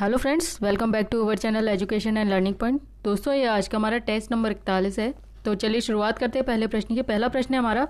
hello friends welcome back to our channel education and learning point दोस्तों ये आज का हमारा टेस्ट नंबर इकतालीस है तो चलिए शुरुआत करते हैं पहले प्रश्न की पहला प्रश्न है हमारा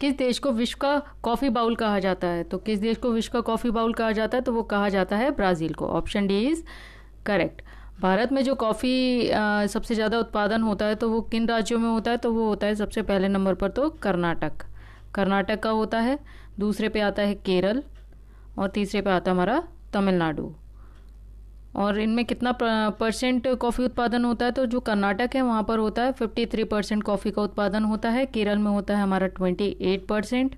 किस देश को विश्व का कॉफ़ी बाउल कहा जाता है तो किस देश को विश्व का कॉफ़ी बाउल कहा जाता है तो वो कहा जाता है ब्राज़ील को option D is correct Bharat में जो कॉफ़ी सबसे ज़्यादा उत्पादन होता है तो वो किन राज्यों में होता है तो वो होता है सबसे पहले नंबर पर तो कर्नाटक कर्नाटक का होता है दूसरे पे आता है केरल और तीसरे पे आता है हमारा तमिलनाडु और इनमें कितना परसेंट कॉफ़ी उत्पादन होता है तो जो कर्नाटक है वहाँ पर होता है 53 परसेंट कॉफ़ी का उत्पादन होता है केरल में होता है हमारा 28 परसेंट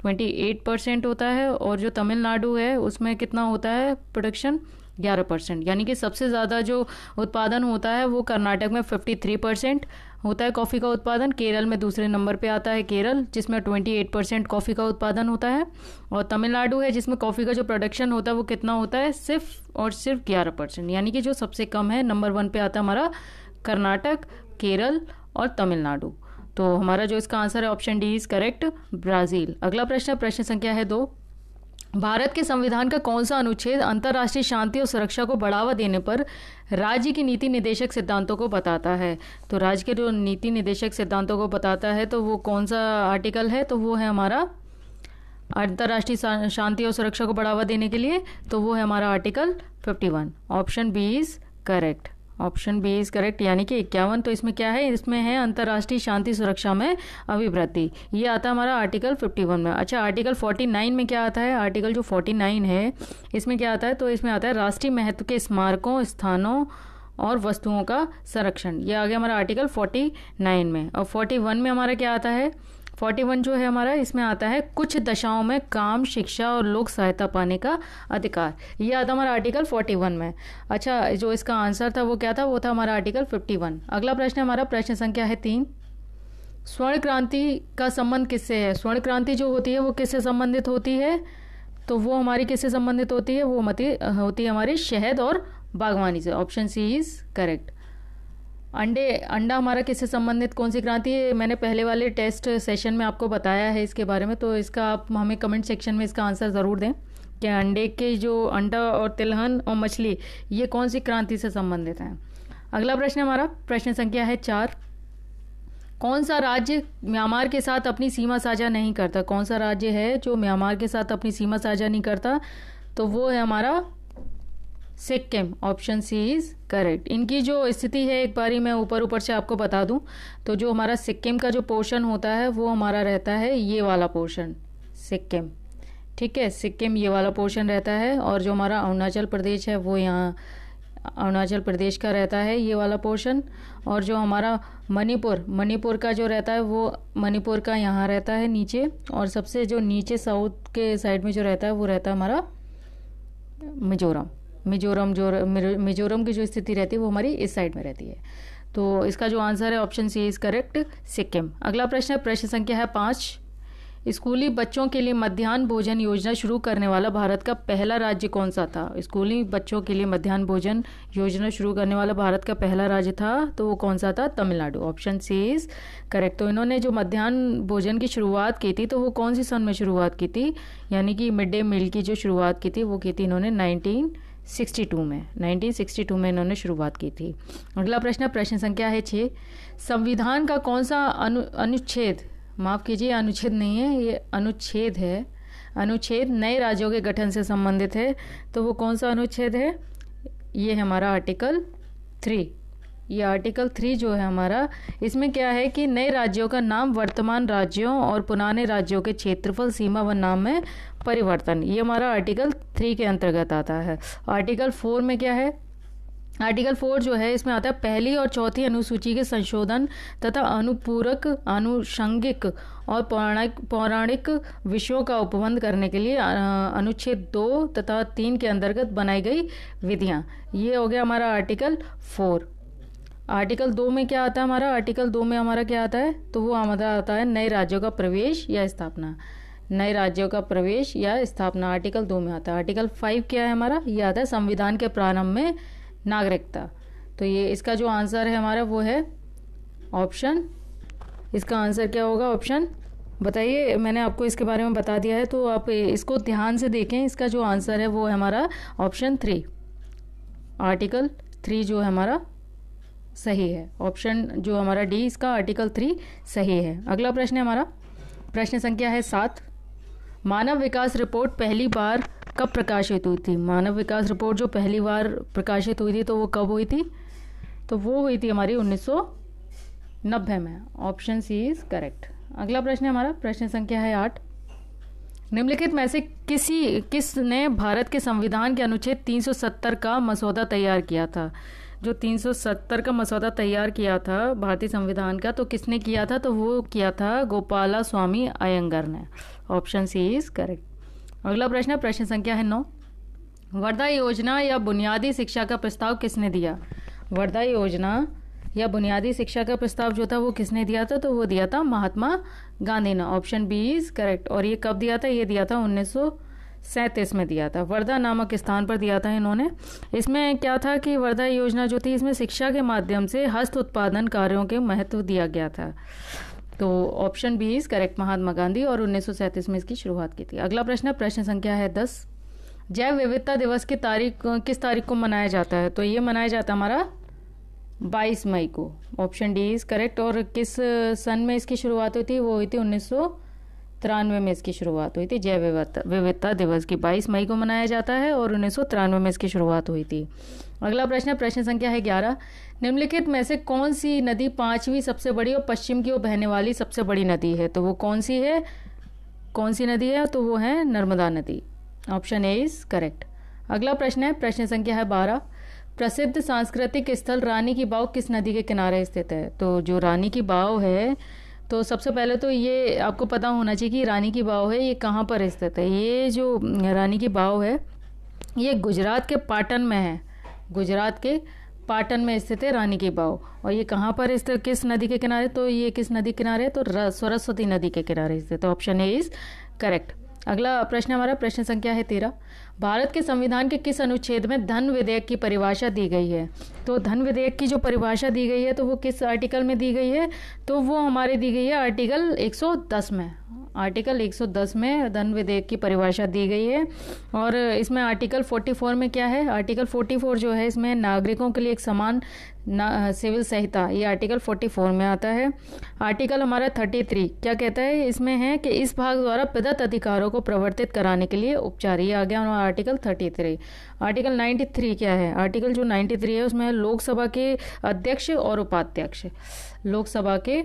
ट्वेंटी एट परसेंट होता है और जो तमिलनाडु है उसमें कितना होता है प्रोडक्शन ग्यारह परसेंट यानी कि सबसे ज़्यादा जो उत्पादन होता है वो कर्नाटक में फिफ्टी थ्री परसेंट होता है कॉफ़ी का उत्पादन केरल में दूसरे नंबर पे आता है केरल जिसमें ट्वेंटी एट परसेंट कॉफ़ी का उत्पादन होता है और तमिलनाडु है जिसमें कॉफ़ी का जो प्रोडक्शन होता है वो कितना होता है सिर्फ और सिर्फ ग्यारह परसेंट यानी कि जो सबसे कम है नंबर वन पे आता है हमारा कर्नाटक केरल और तमिलनाडु तो हमारा जो इसका आंसर है option D is correct Brazil अगला प्रश्न प्रश्न संख्या है दो भारत के संविधान का कौन सा अनुच्छेद अंतर्राष्ट्रीय शांति और सुरक्षा को बढ़ावा देने पर राज्य की नीति निदेशक सिद्धांतों को बताता है तो राज्य के जो नीति निदेशक सिद्धांतों को बताता है तो वो कौन सा आर्टिकल है तो वो है हमारा अंतर्राष्ट्रीय शांति और सुरक्षा को बढ़ावा देने के लिए तो वो है हमारा article fifty option B is correct option B is correct यानी कि इक्यावन तो इसमें क्या है इसमें है अंतर्राष्ट्रीय शांति सुरक्षा में अभिवृत्ति ये आता है हमारा आर्टिकल 51 में अच्छा आर्टिकल 49 में क्या आता है आर्टिकल जो 49 है इसमें क्या आता है तो इसमें आता है राष्ट्रीय महत्व के स्मारकों स्थानों और वस्तुओं का संरक्षण ये आ गया हमारा आर्टिकल 49 में और 41 में हमारा क्या आता है फोर्टी वन जो है हमारा इसमें आता है कुछ दशाओं में काम शिक्षा और लोक सहायता पाने का अधिकार ये आता हमारा आर्टिकल फोर्टी वन में अच्छा जो इसका आंसर था वो क्या था वो था हमारा आर्टिकल फिफ्टी वन अगला प्रश्न हमारा प्रश्न संख्या है तीन स्वर्ण क्रांति का संबंध किससे है स्वर्ण क्रांति जो होती है वो किससे संबंधित होती है तो वो हमारी किससे संबंधित होती है वो होती है हमारी शहद और बागवानी से ऑप्शन सी इज करेक्ट अंडे अंडा हमारा किससे संबंधित कौन सी क्रांति है मैंने पहले वाले टेस्ट सेशन में आपको बताया है इसके बारे में तो इसका आप हमें कमेंट सेक्शन में इसका आंसर ज़रूर दें कि अंडे के जो अंडा और तिलहन और मछली ये कौन सी क्रांति से संबंधित हैं अगला प्रश्न हमारा प्रश्न संख्या है चार कौन सा राज्य म्यांमार के साथ अपनी सीमा साझा नहीं करता कौन सा राज्य है जो म्यांमार के साथ अपनी सीमा साझा नहीं करता तो वो है हमारा Sikkim option C is correct इनकी जो स्थिति है एक बारी मैं ऊपर ऊपर से आपको बता दूं तो जो हमारा सिक्किम का जो पोर्शन होता है वो हमारा रहता है ये वाला पोर्शन सिक्किम ठीक है सिक्किम ये वाला पोर्शन रहता है और जो हमारा अरुणाचल प्रदेश है वो यहाँ अरुणाचल प्रदेश का रहता है ये वाला पोर्शन और जो हमारा मणिपुर मणिपुर का जो रहता है वो मणिपुर का यहाँ रहता है नीचे और सबसे जो नीचे साउथ के साइड में जो रहता है वो रहता है हमारा मिजोरम मिजोरम जो मिजोरम की जो स्थिति रहती है वो हमारी इस साइड में रहती है तो इसका जो आंसर है option C is correct Sikkim अगला प्रश्न है प्रश्न संख्या है पाँच स्कूली बच्चों के लिए मध्यान्ह भोजन योजना शुरू करने वाला भारत का पहला राज्य कौन सा था स्कूली बच्चों के लिए मध्यान्ह भोजन योजना शुरू करने वाला भारत का पहला राज्य था तो वो कौन सा था Tamil Nadu option C is correct तो इन्होंने जो मध्यान्ह भोजन की शुरुआत की थी तो वो कौन सी सन में शुरुआत की थी यानी कि मिड डे मील की जो शुरुआत की थी वो की थी इन्होंने नाइनटीन 62 में 1962 में इन्होंने शुरुआत की थी अगला प्रश्न प्रश्न संख्या है छः संविधान का कौन सा अनु अनुच्छेद माफ़ कीजिए अनुच्छेद नहीं है ये अनुच्छेद है अनुच्छेद नए राज्यों के गठन से संबंधित है तो वो कौन सा अनुच्छेद है ये हमारा आर्टिकल थ्री ये आर्टिकल थ्री जो है हमारा इसमें क्या है कि नए राज्यों का नाम वर्तमान राज्यों और पुराने राज्यों के क्षेत्रफल सीमा व नाम में परिवर्तन ये हमारा आर्टिकल थ्री के अंतर्गत आता है आर्टिकल फोर में क्या है आर्टिकल फोर जो है इसमें आता है पहली और चौथी अनुसूची के संशोधन तथा अनुपूरक आनुषंगिक और पौराणिक पौराणिक विषयों का उपबंध करने के लिए अनुच्छेद दो तथा तीन के अंतर्गत बनाई गई विधियाँ ये हो गया हमारा आर्टिकल फोर आर्टिकल दो में क्या आता है हमारा आर्टिकल दो में हमारा क्या आता है तो वो हमारा आता है नए राज्यों का प्रवेश या स्थापना नए राज्यों का प्रवेश या स्थापना आर्टिकल दो में आता है आर्टिकल फाइव क्या है हमारा ये आता है संविधान के प्रारंभ में नागरिकता तो ये इसका जो आंसर है हमारा वो है ऑप्शन इसका आंसर क्या होगा ऑप्शन बताइए मैंने आपको इसके बारे में बता दिया है तो आप इसको ध्यान से देखें इसका जो आंसर है वो है हमारा ऑप्शन थ्री आर्टिकल थ्री जो है हमारा सही है ऑप्शन जो हमारा डी इसका आर्टिकल थ्री सही है अगला प्रश्न है हमारा प्रश्न संख्या है सात मानव विकास रिपोर्ट पहली बार कब प्रकाशित हुई थी मानव विकास रिपोर्ट जो पहली बार प्रकाशित हुई थी तो वो कब हुई थी तो वो हुई थी हमारी नब्बे में ऑप्शन सी इज़ करेक्ट अगला प्रश्न है हमारा प्रश्न संख्या है आठ निम्नलिखित में से किसी किसने भारत के संविधान के अनुच्छेद 370 का मसौदा तैयार किया था जो 370 का मसौदा तैयार किया था भारतीय संविधान का तो किसने किया था तो वो किया था गोपाला स्वामी अयंगर ने ऑप्शन सी इज करेक्ट अगला प्रश्न प्रश्न संख्या है नौ वर्धा योजना या बुनियादी शिक्षा का प्रस्ताव किसने दिया वर्धा योजना या बुनियादी शिक्षा का प्रस्ताव जो था वो किसने दिया था तो वो दिया था महात्मा गांधी ने ऑप्शन बी इज करेक्ट और ये कब दिया था ये दिया था उन्नीस सैंतीस में दिया था वर्धा नामक स्थान पर दिया था इन्होंने इसमें क्या था कि वर्धा योजना जो थी इसमें शिक्षा के माध्यम से हस्त उत्पादन कार्यों के महत्व दिया गया था तो option B is correct Mahatma Gandhi और उन्नीस में इसकी शुरुआत की थी अगला प्रश्न प्रश्न संख्या है दस जैव विविधता दिवस की तारीख किस तारीख को मनाया जाता है तो ये मनाया जाता है हमारा 22 मई को ऑप्शन डी इज करेक्ट और किस सन में इसकी शुरुआत हुई थी वो हुई थी उन्नीस सौ तिरानवे में इसकी शुरुआत हुई थी जैव विविधता दिवस की 22 मई को मनाया जाता है और उन्नीस में इसकी शुरुआत हुई थी अगला प्रश्न प्रश्न संख्या है ग्यारह निम्नलिखित में से कौन सी नदी पांचवी सबसे बड़ी और पश्चिम की ओर बहने वाली सबसे बड़ी नदी है तो वो कौन सी है कौन सी नदी है तो वो है नर्मदा नदी ऑप्शन ए इज करेक्ट अगला प्रश्न है प्रश्न संख्या है बारह प्रसिद्ध सांस्कृतिक स्थल रानी की बाव किस नदी के किनारे स्थित है तो जो रानी की बाव है तो सबसे पहले तो ये आपको पता होना चाहिए कि रानी की बाव है ये कहाँ पर स्थित है ये जो रानी की बाव है ये गुजरात के पाटन में है गुजरात के पाटन में स्थित है रानी की बाव और ये कहाँ पर स्थित किस नदी के किनारे तो ये किस नदी किनारे तो सरस्वती नदी के किनारे स्थित तो ऑप्शन ए इज़ करेक्ट अगला प्रश्न हमारा प्रश्न संख्या है तेरह भारत के संविधान के किस अनुच्छेद में धन विधेयक की परिभाषा दी गई है तो धन विधेयक की जो परिभाषा दी गई है तो वो किस आर्टिकल में दी गई है तो वो हमारे दी गई है आर्टिकल 110 में आर्टिकल 110 में धन विधेयक की परिभाषा दी गई है और इसमें आर्टिकल 44 में क्या है आर्टिकल 44 जो है इसमें नागरिकों के लिए एक समान सिविल संहिता ये आर्टिकल 44 में आता है आर्टिकल हमारा 33 क्या कहता है इसमें है कि इस भाग द्वारा प्रदत्त अधिकारों को प्रवर्तित कराने के लिए उपचार ये आ गया आर्टिकल 33 आर्टिकल 93 क्या है आर्टिकल जो 93 है उसमें लोकसभा के अध्यक्ष और उपाध्यक्ष लोकसभा के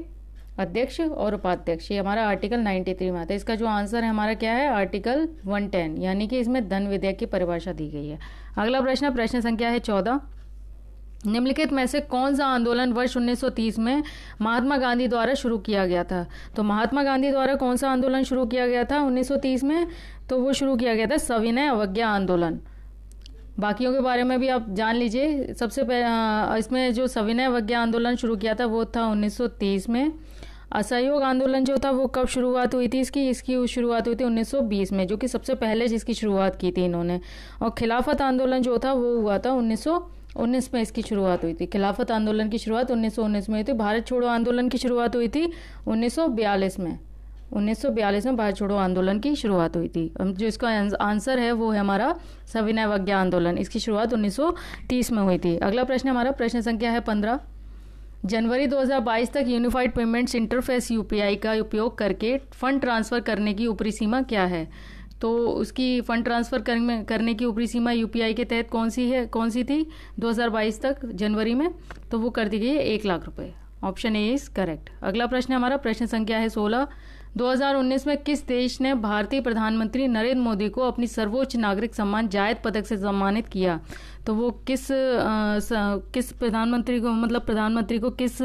अध्यक्ष और उपाध्यक्ष ये हमारा आर्टिकल 93 में आता है इसका जो आंसर है हमारा क्या है आर्टिकल 110 यानी कि इसमें धन विधेयक की परिभाषा दी गई है अगला प्रश्न प्रश्न संख्या है चौदह निम्नलिखित में से कौन सा आंदोलन वर्ष 1930 में महात्मा गांधी द्वारा शुरू किया गया था तो महात्मा गांधी द्वारा कौन सा आंदोलन शुरू किया गया था 1930 में तो वो शुरू किया गया था सविनय अवज्ञा आंदोलन बाकियों के बारे में भी आप जान लीजिए सबसे पहले इसमें जो सविनय अवज्ञा आंदोलन शुरू किया था वो था 1930 में असहयोग आंदोलन जो था वो कब शुरुआत हुई थी इसकी इसकी शुरुआत हुई थी 1920 में जो कि सबसे पहले जिसकी शुरुआत की थी इन्होंने और खिलाफत आंदोलन जो था वो हुआ था उन्नीस उन्नीस में इसकी शुरुआत हुई थी खिलाफत आंदोलन की शुरुआत उन्नीस में हुई थी भारत छोड़ो आंदोलन की शुरुआत हुई थी उन्नीस में उन्नीस में भारत छोड़ो आंदोलन की शुरुआत हुई थी जो इसका आंसर है वो है हमारा सविनय वज्ञा आंदोलन इसकी शुरुआत 1930 में हुई थी अगला प्रश्न हमारा प्रश्न संख्या है पंद्रह जनवरी 2022 तक यूनिफाइड पेमेंट्स इंटरफेस यूपीआई का उपयोग करके फंड ट्रांसफ़र करने की ऊपरी सीमा क्या है तो उसकी फ़ंड ट्रांसफ़र करने की ऊपरी सीमा यूपीआई के तहत कौन सी है कौन सी थी 2022 तक जनवरी में तो वो कर दी गई है एक लाख रुपए ऑप्शन ए इज़ करेक्ट अगला प्रश्न हमारा प्रश्न संख्या है सोलह 2019 में किस देश ने भारतीय प्रधानमंत्री नरेंद्र मोदी को अपनी सर्वोच्च नागरिक सम्मान जायद पदक से सम्मानित किया तो वो किस आ, स, किस प्रधानमंत्री को मतलब प्रधानमंत्री को किस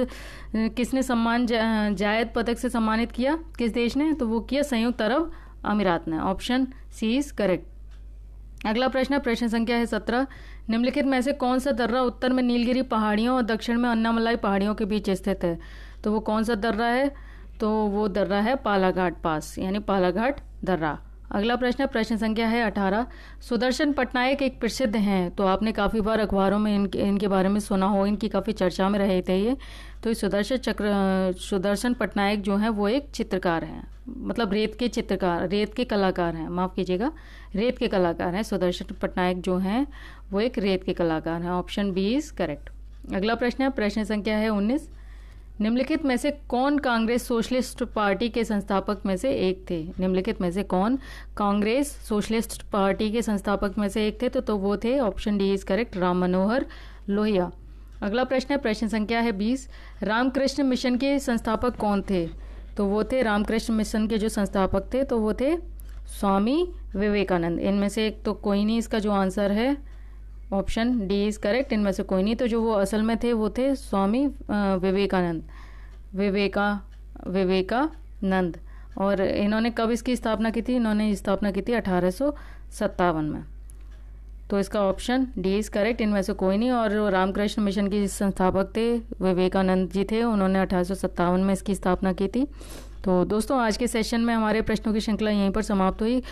किसने सम्मान जा, जायद पदक से सम्मानित किया किस देश ने तो वो किया संयुक्त अरब अमीरात ने ऑप्शन सी इज करेक्ट अगला प्रश्न प्रश्न संख्या है सत्रह निम्नलिखित में से कौन सा दर्रा उत्तर में नीलगिरी पहाड़ियों और दक्षिण में अन्नामलाई पहाड़ियों के बीच स्थित है तो वो कौन सा दर्रा है तो वो दर्रा है पालाघाट पास यानी पालाघाट दर्रा अगला प्रश्न प्रश्न संख्या है अठारह सुदर्शन पटनायक एक प्रसिद्ध हैं तो आपने काफ़ी बार अखबारों में इनके इनके बारे में सुना हो इनकी काफ़ी चर्चा में रहे थे ये तो सुदर्शन चक्र सुदर्शन पटनायक जो हैं वो एक चित्रकार हैं मतलब रेत के चित्रकार रेत के कलाकार हैं माफ़ कीजिएगा रेत के कलाकार हैं सुदर्शन पटनायक जो हैं वो एक रेत के कलाकार हैं ऑप्शन बी इज़ करेक्ट अगला प्रश्न है प्रश्न संख्या है उन्नीस निम्नलिखित में से कौन कांग्रेस सोशलिस्ट पार्टी के संस्थापक में से एक थे निम्नलिखित में से कौन कांग्रेस सोशलिस्ट पार्टी के संस्थापक में से एक थे तो तो वो थे option D is correct Ram Manohar Lohia अगला प्रश्न है प्रश्न संख्या है बीस रामकृष्ण मिशन के संस्थापक कौन थे तो वो थे रामकृष्ण मिशन के जो संस्थापक थे तो वो थे स्वामी विवेकानंद इनमें से एक तो कोई नहीं इसका जो आंसर है ऑप्शन डी इज़ करेक्ट इनमें से कोई नहीं तो जो वो असल में थे वो थे स्वामी विवेकानंद विवेका विवेकानंद और इन्होंने कब इसकी स्थापना की थी इन्होंने स्थापना की थी अठारह में तो इसका ऑप्शन डी इज़ करेक्ट इनमें से कोई नहीं और रामकृष्ण मिशन के संस्थापक थे विवेकानंद जी थे उन्होंने अठारह में इसकी स्थापना की थी तो दोस्तों आज के सेशन में हमारे प्रश्नों की श्रृंखला यहीं पर समाप्त हुई